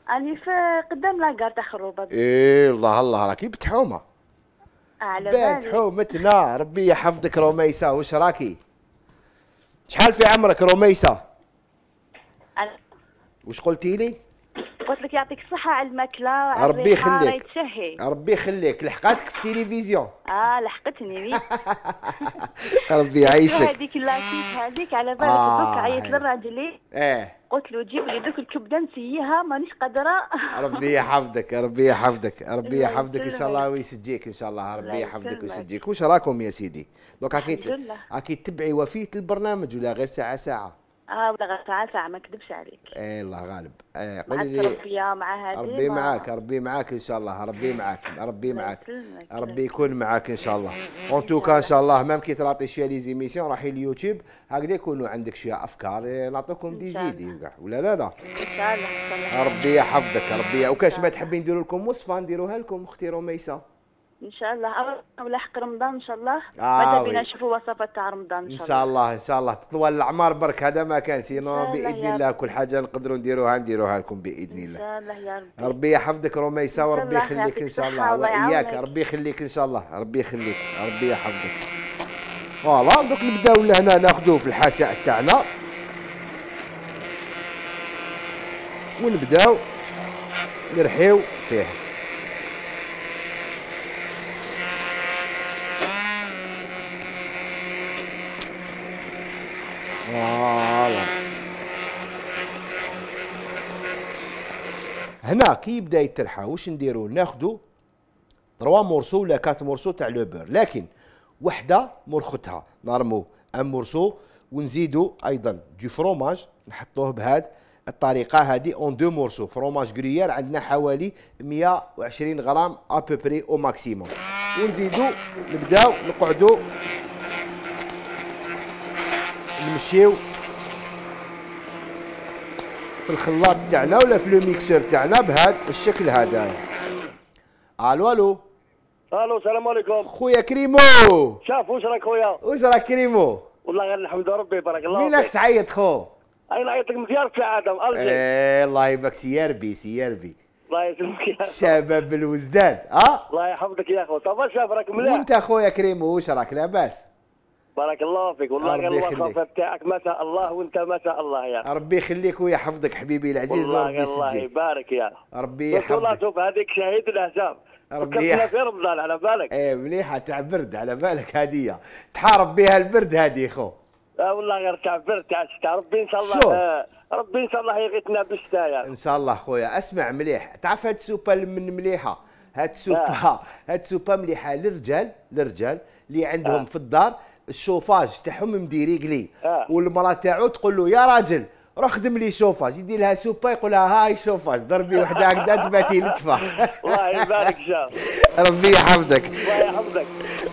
انا في قدام لاكار تاع خروبة اي الله الله راكي بتحومة على بالي بتحومتنا ربي يحفظك رميسة واش راكي؟ شحال في عمرك رميسه؟ وش قلتي لي؟ لك يعطيك الصحة على الماكلة ربي يخليك ربي يخليك لحقاتك في التلفزيون اه لحقتني وي ربي يعيشك هذيك اللاكيت هذيك على بالك آه دوك عيط للراجل ايه قلت له جيب لي دوك الكبده نسييها مانيش قادره ربي يحفظك ربي يحفظك ربي يحفظك ان شاء الله ويسجيك ان شاء الله ربي يحفظك ويسجيك واش راكم يا سيدي دوك اكيد اكيد تبعي وفيه البرنامج ولا غير ساعه ساعه اه ولا ساعة ما كذبش عليك ايه الله غالب ايه قولي لي ربي مع هذه ربي معاك ربي معاك ان شاء الله ربي معاك ربي معاك ربي يكون معاك ان شاء الله اون إيه، توكا إيه، ان شاء الله مام كي تراطي شويه لي زيميسيون راحي اليوتيوب هكذا يكونوا عندك شويه افكار نعطيكم إيه، دي زيدي ولا لا لا ان شاء الله ربي يحفظك ربي وكاش ما تحبي نديروا لكم وصفه نديروها لكم اختي رميسه ان شاء الله ولاحق رمضان ان شاء الله آه ماذا بينا نشوفوا وصفات تاع رمضان ان شاء الله ان شاء الله ان شاء الله تطول العمر برك هذا ما كان سينو باذن الله كل حاجه نقدروا نديروها نديروها لكم باذن الله ان شاء الله يا ربي ربي يحفظك رميسه وربي يخليك ان شاء الله واياك ربي يخليك ان شاء الله ربي يخليك ربي يحفظك فوالا دوك نبداو لهنا ناخذوه في الحساء تاعنا ونبداو نرحيو فيه فوالا هنا كي يبدا يترحى واش نديرو ناخدو تروا مورسو ولا كات مورسو تاع لو بور لكن وحده مرختها نرمو ام مورسو ونزيدو ايضا دو فروماج نحطوه بهاد الطريقه هادي اون دو مورسو فروماج غريير عندنا حوالي 120 غرام بري او ماكسيموم ونزيدو نبداو نقعدو نمشيو في الخلاط تاعنا ولا في ميكسور تاعنا بهذا الشكل هذايا الو الو الو السلام عليكم خويا كريمو شاف واش راك خويا واش راك كريمو والله غير الحمد ربي بارك الله مين راك تعيط خو انا لك من زيارة عدم ايه الله يبارك سي ربي سي ربي الله يسلمك يا شباب الوزداد اه الله يحفظك يا خو صافا شاف راك مليح وانت خويا كريمو واش راك لاباس بارك الله فيك والله غير الوصفه بتاعك ما شاء الله وانت ما شاء الله يا ربي يخليك ويحفظك حبيبي العزيز وربي يسجل الله يبارك يا ربي يحفظك والله شوف هذيك شهيد الهشام ربي يح... في رمضان على بالك ايه مليحه تاع برد على بالك هديه تحارب بها البرد هذه خو لا والله غير تاع برد تاع الشتاء ربي ان شاء الله آه ربي ان شاء الله يغيثنا بالشتاء يعني. ان شاء الله خويا اسمع مليح تعرف هاد السوبا من مليحه هاد السوبا هاد السوبا مليحه للرجال للرجال اللي عندهم آه. في الدار الشوفاج تاعهم مديري قلي آه. والمراه تاعو تقول له يا راجل روح خدم لي شوفاج يدير لها سوبا يقول لها هاي شوفاج ضربي وحده هكذا تباتي لتفا الله يبارك شاف ربي يحفظك الله يحفظك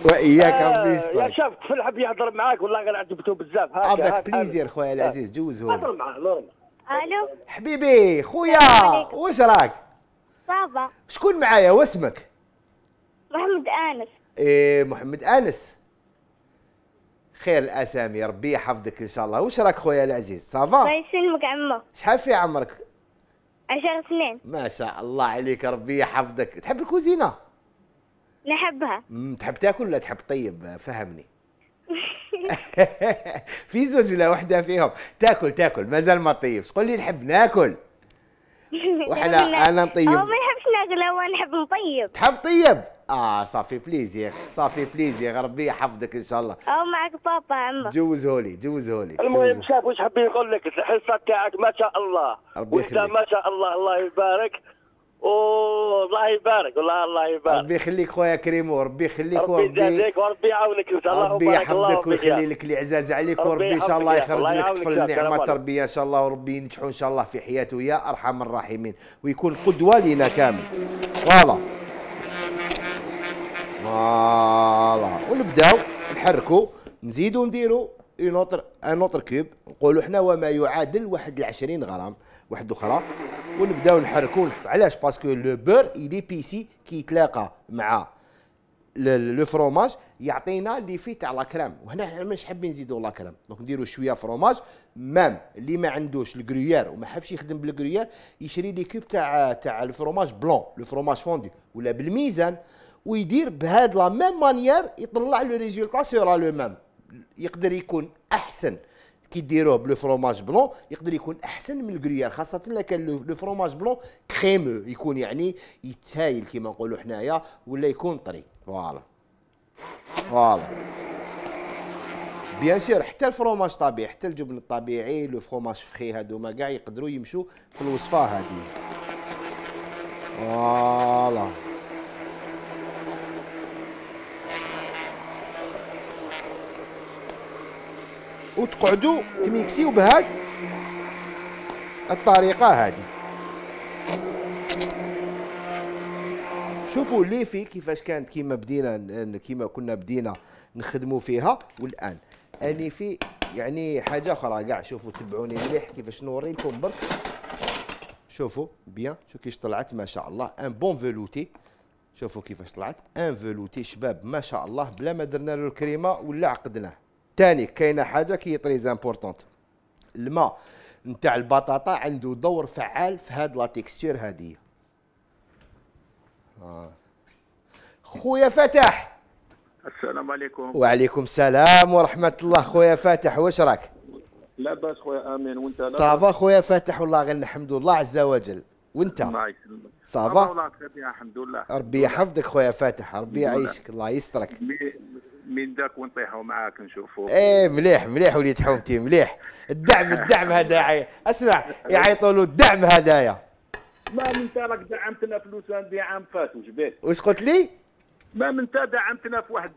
واياك آه، ربي يستر يا شاف كفل يهضر معاك والله غير عجبته بزاف هاك عفاك بليزير خويا العزيز جوز هو هضر معاه الو حبيبي خويا واش راك؟ صافا شكون معايا واسمك؟ محمد انس ايه محمد انس خير الاسامي ربي يحفظك ان شاء الله واش راك خويا العزيز صافا الله يسلمك عمو شحال في عمرك عشر سنين ما شاء الله عليك ربي يحفظك تحب الكوزينه نحبها تحب تاكل ولا تحب طيب فهمني في زوج ولا وحده فيهم تاكل تاكل مازال ما طيبش قول لي نحب ناكل وحنا انا نطيب شغله ونحب نطيب تحب طيب اه صافي بليز يا اخي صافي بليز يا ربي يحفظك ان شاء الله او معك بابا عمك جوزهولي جوزهولي المهم شاف واش حبي نقول لك الحصه تاعك ما شاء الله ربي يخليك ما شاء الله الله يبارك والله يبارك والله الله يبارك ربي يخليك خويا كريمو ربي يخليك وربي يجازيك وربي يعاونك ان شاء الله ربي يحفظك ويخلي لك الاعزاز عليك وربي ان شاء الله يخرج لك طفل نعمه تربيه ان شاء الله وربي ينجحوا ان شاء الله في حياته يا ارحم الراحمين ويكون قدوه لينا كامل فوالا فوالا ونبداو نحركوا نزيدوا نديروا اون اوتر ان اوتر كوب نقولوا حنا وما يعادل واحد 20 غرام واحد اخرى ونبداو نحركو علاش باسكو لو بور ايلي بيسي كي يتلاقى مع لو فروماج يعطينا لي في تاع لا كريم وهنا مش حابين نزيدو لا كريم دونك نديرو شويه فروماج مام اللي ما عندوش الكرويير وما حبش يخدم بالكرويير يشري لي كوب تاع تاع الفروماج بلون لو فروماج فوندي ولا بالميزان ويدير بهاد لا ميم مانيير يطلع لو ريزولتا سورا لو ميم يقدر يكون احسن كيديروه بلو فروماج بلون يقدر يكون احسن من الكريير خاصه الا كان لو فروماج بلون كريمو يكون يعني يتسايل كما نقولوا حنايا ولا يكون طري فوالا فوالا بيان سور حتى الفروماج طبيعي حتى الجبن الطبيعي لو فروماج فخي هادوما كاع يقدروا يمشوا في الوصفه هذه فوالا وتقعدوا تميكسيو بهاد الطريقه هذه شوفوا ليفي كيفاش كانت كيما بدينا كيما كنا بدينا نخدموا فيها والان اليفي يعني حاجه اخرى كاع شوفوا تبعوني مليح كيفاش نوري لكم برك شوفوا بيان شو كيش طلعت ما شاء الله ان بون فيلوتي شوفوا كيفاش طلعت ان فيلوتي شباب ما شاء الله بلا ما درنا له الكريمه ولا عقدناه ثاني كاينه حاجه كي طري زامبورطونت الماء نتاع البطاطا عنده دور فعال في هاد لا تيكستور هادي آه. خويا فتح السلام عليكم وعليكم السلام ورحمه الله خويا فتح واش راك لاباس خويا امين وانت لاباس صافا خويا فتح والله غير الحمد لله عز وجل وانت الله يسلمك صافا الله الحمد لله ربي يحفظك خويا فاتح ربي يعيشك الله يسترك من داك ونطيحوا معاك نشوفوا ايه مليح مليح وليد حومتي مليح الدعم الدعم هذا اسمع يعيطوا له الدعم هدايا ما انت راك دعمتنا فلوس عندي عام فات بيت واش قلت لي؟ ما من دعمتنا في واحد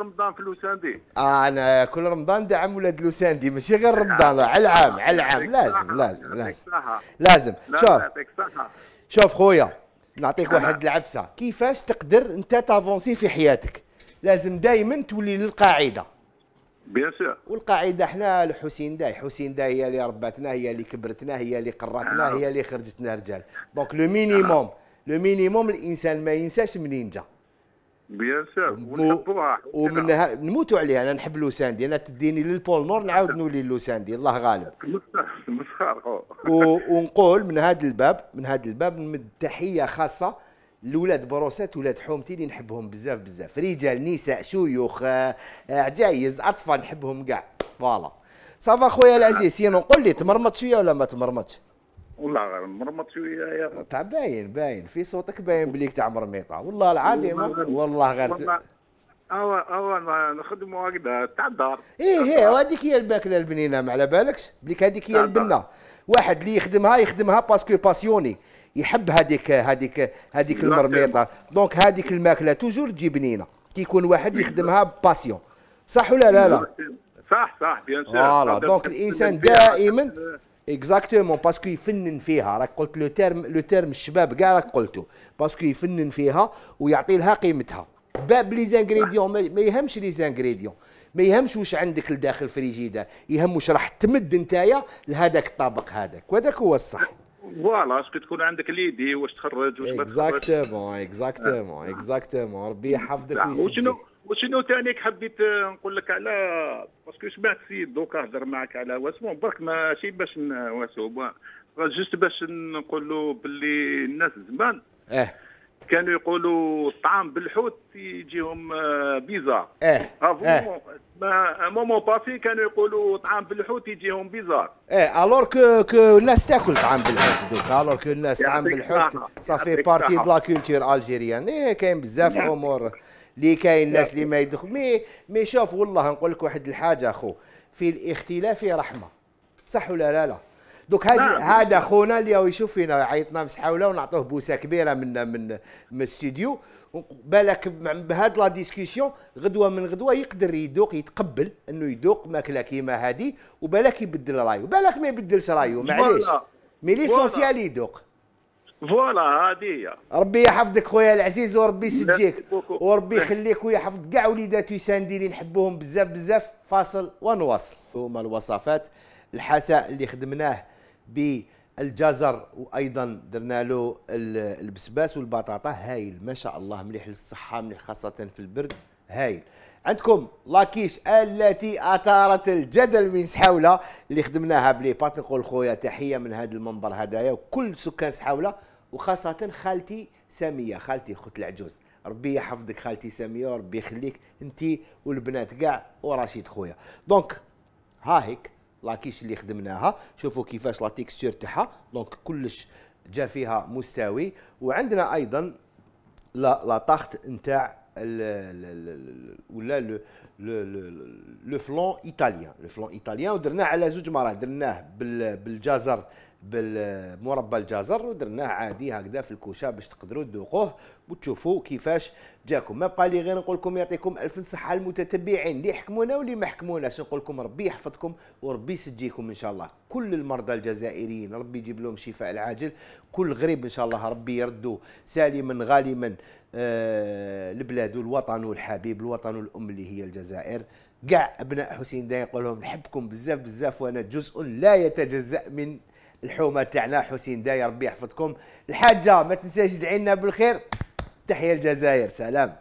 رمضان في لوساندي آه انا كل رمضان دعم ولاد لوساندي ماشي غير رمضان على العام على العام لازم لازم لازم لازم شوف شوف خويا نعطيك واحد العفسه كيفاش تقدر انت تافونسي في حياتك لازم دائما تولي للقاعده بيان سور والقاعده احنا الحسين داي حسين داي هي اللي رباتنا هي اللي كبرتنا هي اللي قراتنا نعم. هي اللي خرجتنا رجال دونك لو مينيموم لو مينيموم الانسان ما ينساش منين جا بيان سور ونحبوها نموتوا عليها انا نحب لوساندي انا تديني للبول نور نعاود نولي لوساندي الله غالب و... ونقول من هذا الباب من هذا الباب نمد تحيه خاصه لولاد بروسات ولاد حومتي اللي نحبهم بزاف بزاف رجال نساء شيوخ آه، عجايز اطفال نحبهم كاع فوالا صافا خويا العزيز سينو قول لي تمرمط شويه ولا ما تمرمطش والله غير مرمط شويه يا تاع طيب، باين باين في صوتك باين بليك تاع مرميطه والله العظيم والله غير اوا اوا نخدموا هكذا آه، تاع الدار ايه ايه هذيك هي الماكله البنينه ما على بالكش بليك هذيك هي البنه واحد اللي يخدمها يخدمها باسكو باسيوني يحب هذيك هذيك هذيك المرميطه دونك هذيك الماكله توجور تجي بنينه كي يكون واحد يخدمها باسيون صح ولا لا لا صح صح بيان سور فوالا دونك الانسان دائما euh, اكزاكتومون باسكو يفنن فيها راك قلت لو تيرم لو تيرم الشباب كاع راك قلته باسكو يفنن فيها ويعطي لها قيمتها باب لي زانغريديون ما يهمش لي زانغريديون ما يهمش واش عندك لداخل الفريجيدار يهم واش راح تمد نتايا لهذاك الطابق هذاك وهذاك هو الصح فوالا اسكو تكون عندك ليدي واش تخرج واش ما تخرجش اكزاكتومون اكزاكتومون اكزاكتومون ربي يحفظك ويسلمك وشنو ثاني حبيت نقول لك على باسكو سمعت السيد دوكا هضر معك على واسمو برك ماشي باش واسمو جست باش نقول له باللي الناس زمان اه كانوا يقولوا الطعام بالحوت يجيهم بيزار اه اه ما مومون باسي كانوا يقولوا طعام بالحوت يجيهم بيزار اه الور كو كو الناس تاكل طعام بالحوت دوكا الور كو الناس طعام بالحوت صافي بارتي دو لا كولتور الجيريان ايه كاين بزاف امور اللي كاين الناس اللي ما يدخل مي مي شوف والله نقول لك واحد الحاجه اخو في الاختلاف رحمه صح ولا لا لا دوك هذا نعم. خونا اللي راه يشوف فينا عيطنا ولا ونعطوه بوسه كبيره من من من الاستوديو بالك بهاد لا ديسكسيون غدوه من غدوه يقدر يدوق يتقبل انه يدوق ماكله كيما هادي وبالك يبدل رايه بالك ما يبدلش رايه معليش مي ليسونسيال يدوق فوالا هذه هي ربي يحفظك خويا العزيز وربي يسجيك وربي يخليك ويحفظ كاع وليداتو يساندي اللي نحبوهم بزاف بزاف فاصل ونواصل هما الوصفات الحساء اللي خدمناه بالجزر وايضا درنا له البسباس والبطاطا هايل ما شاء الله مليح للصحه مليح خاصه في البرد هايل عندكم لاكيش التي اثارت الجدل من سحاوله اللي خدمناها بلي بارت نقول خويا تحيه من هذا المنبر هدايا وكل سكان سحاوله وخاصه خالتي ساميه خالتي خوت العجوز ربي يحفظك خالتي ساميه وربي يخليك انت والبنات كاع ورشيد خويا دونك ها هيك لاكيش اللي خدمناها شوفوا كيفاش لا تيكستور تاعها دونك كلش جا فيها مستوي وعندنا ايضا لا لا طاخت نتاع ولا لو لو فلون ايطاليان لو فلون ايطاليان ودرناه على زوج مرات درناه بالجزر بالمربى الجزر ودرناه عادي هكذا في الكوشه باش تقدروا تذوقوه وتشوفوا كيفاش جاكم ما بقى لي غير نقول لكم يعطيكم الف صحه المتتبعين اللي حكمونا واللي ما حكموناش نقول لكم ربي يحفظكم وربي يسجيكم ان شاء الله كل المرضى الجزائريين ربي يجيب لهم الشفاء العاجل كل غريب ان شاء الله ربي يردوا سالما غالما آه البلاد والوطن والحبيب الوطن والام اللي هي الجزائر كاع ابناء حسين دا يقول لهم نحبكم بزاف بزاف وانا جزء لا يتجزا من الحومه تاعنا حسين داي ربي يحفظكم الحاجه ما تنساش تدعي لنا بالخير تحيه الجزائر سلام